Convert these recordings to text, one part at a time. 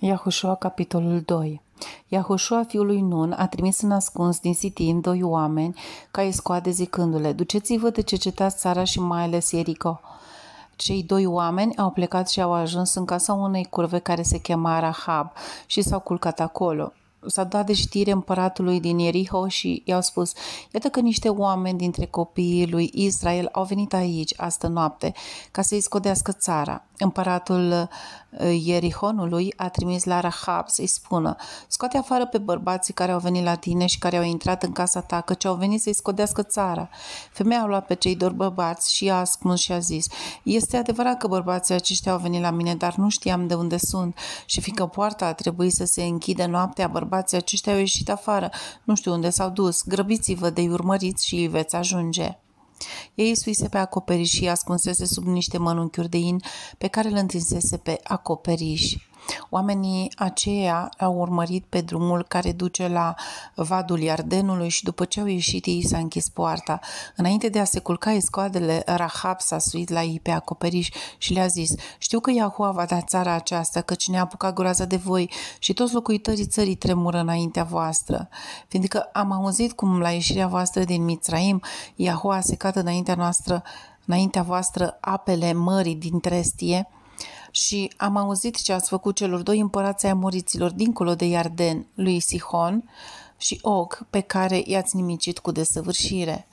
Iahușua, capitolul 2 Iahușua, fiul lui Nun, a trimis în ascuns din Sitim doi oameni ca îi scoade zicându-le, duceți-vă de cercetați țara și mai ales Ierico. Cei doi oameni au plecat și au ajuns în casa unei curve care se chema Rahab și s-au culcat acolo. S-a dat de știre împăratului din Ieriho și i-au spus, iată că niște oameni dintre copiii lui Israel au venit aici astă noapte ca să-i scodească țara. Împăratul Ierihonului a trimis la Rahab să-i spună, scoate afară pe bărbații care au venit la tine și care au intrat în casa ta, căci au venit să-i scodească țara. Femeia a luat pe cei doi bărbați și a ascuns și a zis, este adevărat că bărbații aceștia au venit la mine, dar nu știam de unde sunt și fiindcă poarta a trebuit să se închide noaptea, bărbații aceștia au ieșit afară, nu știu unde s-au dus, grăbiți-vă de urmăriți și îi veți ajunge. Ei suise pe acoperiș și ascunsese sub niște mănunchiuri de in pe care le întinsese pe acoperiș. Oamenii aceia au urmărit pe drumul care duce la vadul Iardenului și după ce au ieșit ei s-a închis poarta. Înainte de a se culca escoadele, Rahab s-a suit la ei pe acoperiș și le-a zis, știu că Iahua va da țara aceasta, că cine a apucat groaza de voi și toți locuitorii țării tremură înaintea voastră. Fiindcă am auzit cum la ieșirea voastră din Mitraim, Iahua a secat înaintea noastră înaintea voastră apele mării din trestie, și am auzit ce ați făcut celor doi împărați ai moriților dincolo de Iarden, lui Sihon și Og, pe care i-ați nimicit cu desăvârșire.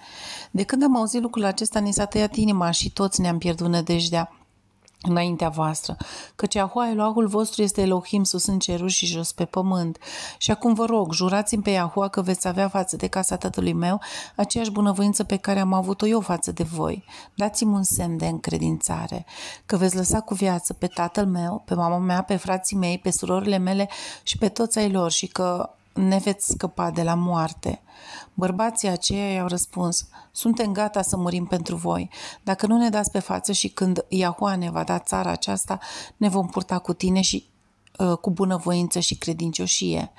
De când am auzit lucrul acesta, ni s-a tăiat inima și toți ne-am pierdut nădejdea înaintea voastră, căci Iahua Elohul vostru este Elohim sus în cerul și jos pe pământ. Și acum vă rog, jurați-mi pe Iahua că veți avea față de casa tatălui meu aceeași bunăvoință pe care am avut-o eu față de voi. Dați-mi un semn de încredințare, că veți lăsa cu viață pe tatăl meu, pe mama mea, pe frații mei, pe surorile mele și pe toți ai lor și că ne veți scăpa de la moarte. Bărbații aceia i-au răspuns, suntem gata să murim pentru voi. Dacă nu ne dați pe față și când Iahua ne va da țara aceasta, ne vom purta cu tine și ă, cu bunăvoință și credincioșie.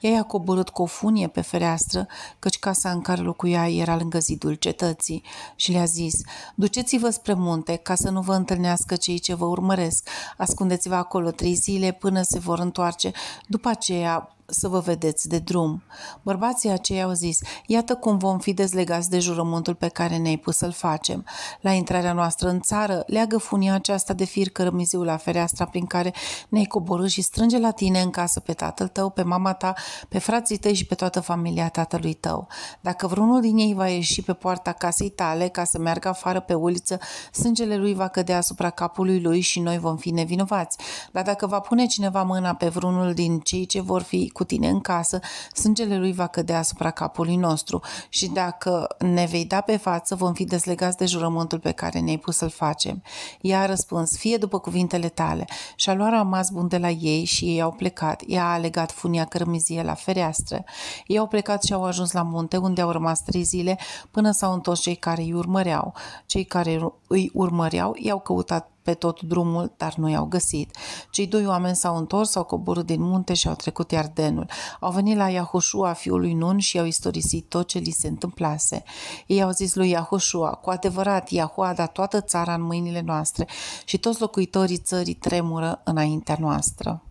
Ea i-a coborât cu o funie pe fereastră, căci casa în care locuia era lângă zidul cetății și le-a zis, duceți-vă spre munte ca să nu vă întâlnească cei ce vă urmăresc, ascundeți-vă acolo trei zile până se vor întoarce, după aceea să vă vedeți de drum. Bărbații aceia au zis, iată cum vom fi dezlegați de jurământul pe care ne-ai pus să-l facem. La intrarea noastră în țară, leagă funia aceasta de fir cărămiziu la fereastra prin care ne-ai coborât și strânge la tine în casă pe tatăl tău, pe mama ta, pe frații tăi și pe toată familia tatălui tău. Dacă vreunul din ei va ieși pe poarta casei tale ca să meargă afară pe uliță, sângele lui va cădea asupra capului lui și noi vom fi nevinovați. Dar dacă va pune cineva mâna pe vreunul din cei ce vor fi cu tine în casă, sângele lui va cădea asupra capului nostru și dacă ne vei da pe față, vom fi dezlegați de jurământul pe care ne-ai pus să-l facem. Ea a răspuns, fie după cuvintele tale. Și-a luat rămas bun de la ei și ei au plecat. Ea a legat funia cărmizie la fereastră. Ei au plecat și au ajuns la munte, unde au rămas trei zile, până s-au întors cei care îi urmăreau. Cei care îi urmăreau i-au căutat pe tot drumul, dar nu i-au găsit. Cei doi oameni s-au întors, s-au coborât din munte și au trecut Iardenul. Au venit la Iahoșua, fiul lui Nun, și i-au istorisit tot ce li se întâmplase. Ei au zis lui Iahoșua, cu adevărat, Iahua a dat toată țara în mâinile noastre și toți locuitorii țării tremură înaintea noastră.